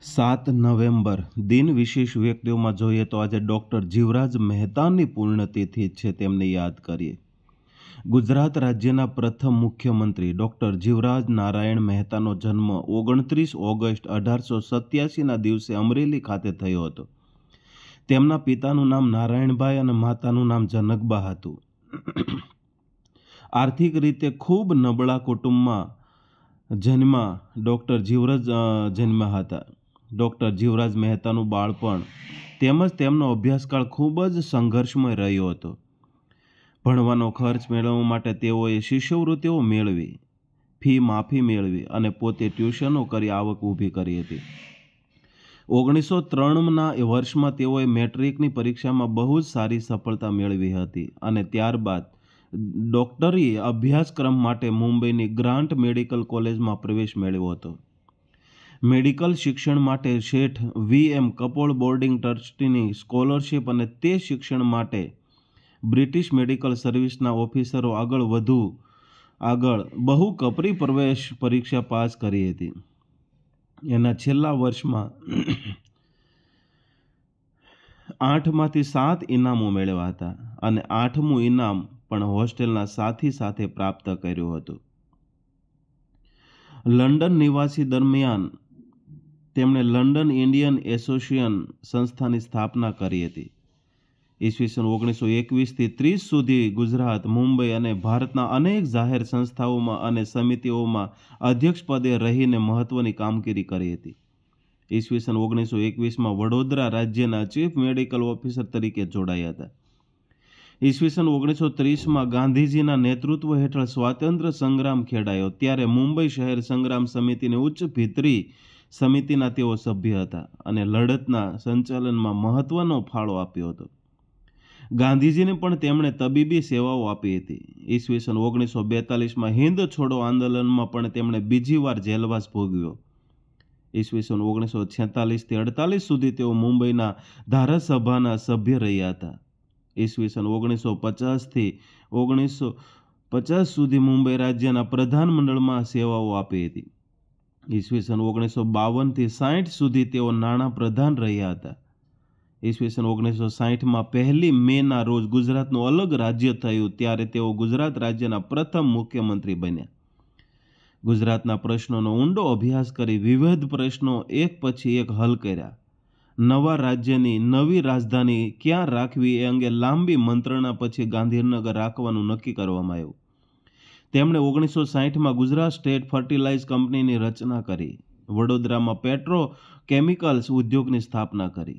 સાત નવેમ્બર દિન વિશેષ વ્યક્તિઓમાં જોઈએ તો આજે ડૉક્ટર જીવરાજ મહેતાની પૂર્ણતિથિ છે તેમને યાદ કરીએ ગુજરાત રાજ્યના પ્રથમ મુખ્યમંત્રી ડૉક્ટર જીવરાજ નારાયણ મહેતાનો જન્મ ઓગણત્રીસ ઓગસ્ટ અઢારસો સત્યાસીના દિવસે અમરેલી ખાતે થયો હતો તેમના પિતાનું નામ નારાયણભાઈ અને માતાનું નામ જનકબા હતું આર્થિક રીતે ખૂબ નબળા કુટુંબમાં જન્મા ડૉક્ટર જીવરાજ જન્મ્યા હતા ડૉક્ટર જીવરાજ મહેતાનું બાળપણ તેમજ તેમનો અભ્યાસકાળ ખૂબ જ સંઘર્ષમય રહ્યો હતો ભણવાનો ખર્ચ મેળવવા માટે તેઓએ શિષ્યવૃત્તિઓ મેળવી ફી માફી મેળવી અને પોતે ટ્યુશનો કરી આવક ઊભી કરી હતી ઓગણીસો ત્રણના એ વર્ષમાં તેઓએ મેટ્રિકની પરીક્ષામાં બહુ જ સારી સફળતા મેળવી હતી અને ત્યારબાદ ડૉક્ટરીએ અભ્યાસક્રમ માટે મુંબઈની ગ્રાન્ટ મેડિકલ કોલેજમાં પ્રવેશ મેળવ્યો હતો મેડિકલ શિક્ષણ માટે શેઠ વી એમ કપોળ બોર્ડિંગ ટ્રસ્ટીની સ્કોલરશીપ અને તે શિક્ષણ માટે બ્રિટિશ મેડિકલ સર્વિસના ઓફિસરો આગળ વધુ આગળ બહુ કપરી પ્રવેશ પરીક્ષા પાસ કરી હતી એના છેલ્લા વર્ષમાં આઠમાંથી સાત ઇનામો મેળવ્યા હતા અને આઠમું ઇનામ પણ હોસ્ટેલના સાથી સાથે પ્રાપ્ત કર્યું હતું લંડન નિવાસી દરમિયાન તેમણે લંડન ઇન્ડિયન એસોસિએશન સંસ્થાની સ્થાપના કરી હતી ઈસવીસન ઓગણીસો એકવીસથી ત્રીસ સુધી ગુજરાત મુંબઈ અને ભારતના અનેક જાહેર સંસ્થાઓમાં અને સમિતિઓમાં અધ્યક્ષપદે રહીને મહત્વની કામગીરી કરી હતી ઈસવીસન ઓગણીસો એકવીસમાં વડોદરા રાજ્યના ચીફ મેડિકલ ઓફિસર તરીકે જોડાયા હતા ઈસવીસન ઓગણીસો ત્રીસમાં ગાંધીજીના નેતૃત્વ હેઠળ સ્વાતંત્ર્ય સંગ્રામ ખેડાયો ત્યારે મુંબઈ શહેર સંગ્રામ સમિતિની ઉચ્ચ ભીતરી સમિતિના તેઓ સભ્ય હતા અને લડતના સંચાલનમાં મહત્વનો ફાળો આપ્યો હતો ગાંધીજીને પણ તેમણે તબીબી સેવાઓ આપી હતી ઈસવીસન ઓગણીસો બેતાલીસમાં હિન્દ છોડો આંદોલનમાં પણ તેમણે બીજી વાર જેલવાસ ભોગવ્યો ઈસવીસન ઓગણીસો છેતાલીસથી અડતાલીસ સુધી તેઓ મુંબઈના ધારાસભાના સભ્ય રહ્યા હતા ઈસવીસન ઓગણીસો પચાસથી ઓગણીસો પચાસ સુધી મુંબઈ રાજ્યના પ્રધાનમંડળમાં સેવાઓ આપી હતી ઈસવીસન ઓગણીસો બાવનથી સાહીઠ સુધી તેઓ નાણાં પ્રધાન રહ્યા હતા ઈસવીસન ઓગણીસો સાહીઠમાં પહેલી મેના રોજ ગુજરાતનું અલગ રાજ્ય થયું ત્યારે તેઓ ગુજરાત રાજ્યના પ્રથમ મુખ્યમંત્રી બન્યા ગુજરાતના પ્રશ્નોનો ઊંડો અભ્યાસ કરી વિવિધ પ્રશ્નો એક પછી એક હલ કર્યા નવા રાજ્યની નવી રાજધાની ક્યાં રાખવી એ અંગે લાંબી મંત્રણા પછી ગાંધીનગર રાખવાનું નક્કી કરવામાં આવ્યું તેમણે ઓગણીસો સાહીઠમાં ગુજરાત સ્ટેટ ફર્ટિલાઇઝ કંપનીની રચના કરી વડોદરામાં પેટ્રો કેમિકલ્સ ઉદ્યોગની સ્થાપના કરી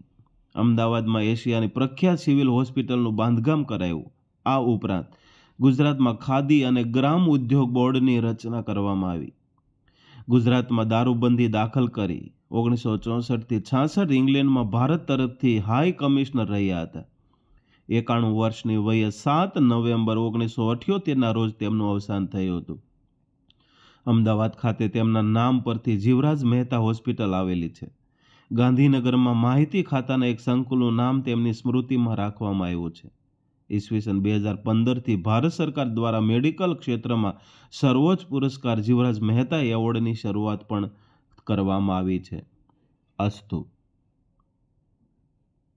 અમદાવાદમાં એશિયાની પ્રખ્યાત સિવિલ હોસ્પિટલનું બાંધકામ કરાયું આ ઉપરાંત ગુજરાતમાં ખાદી અને ગ્રામ ઉદ્યોગ બોર્ડની રચના કરવામાં આવી ગુજરાતમાં દારૂબંધી દાખલ કરી ઓગણીસો ચોસઠથી છાસઠ ઇંગ્લેન્ડમાં ભારત તરફથી હાઈ કમિશનર રહ્યા હતા એકાણું વર્ષની વયે સાત નવેમ્બર ઓગણીસો અઠ્યોતેરના રોજ તેમનું અવસાન થયું હતું અમદાવાદ ખાતે તેમના નામ પરથી જીવરાજ મહેતા હોસ્પિટલ આવેલી છે ગાંધીનગરમાં માહિતી ખાતાના એક સંકુલનું નામ તેમની સ્મૃતિમાં રાખવામાં આવ્યું છે ઈસવીસન બે હજાર પંદરથી ભારત સરકાર દ્વારા મેડિકલ ક્ષેત્રમાં સર્વોચ્ચ પુરસ્કાર જીવરાજ મહેતા એવોર્ડની શરૂઆત પણ કરવામાં આવી છે અસ્તુ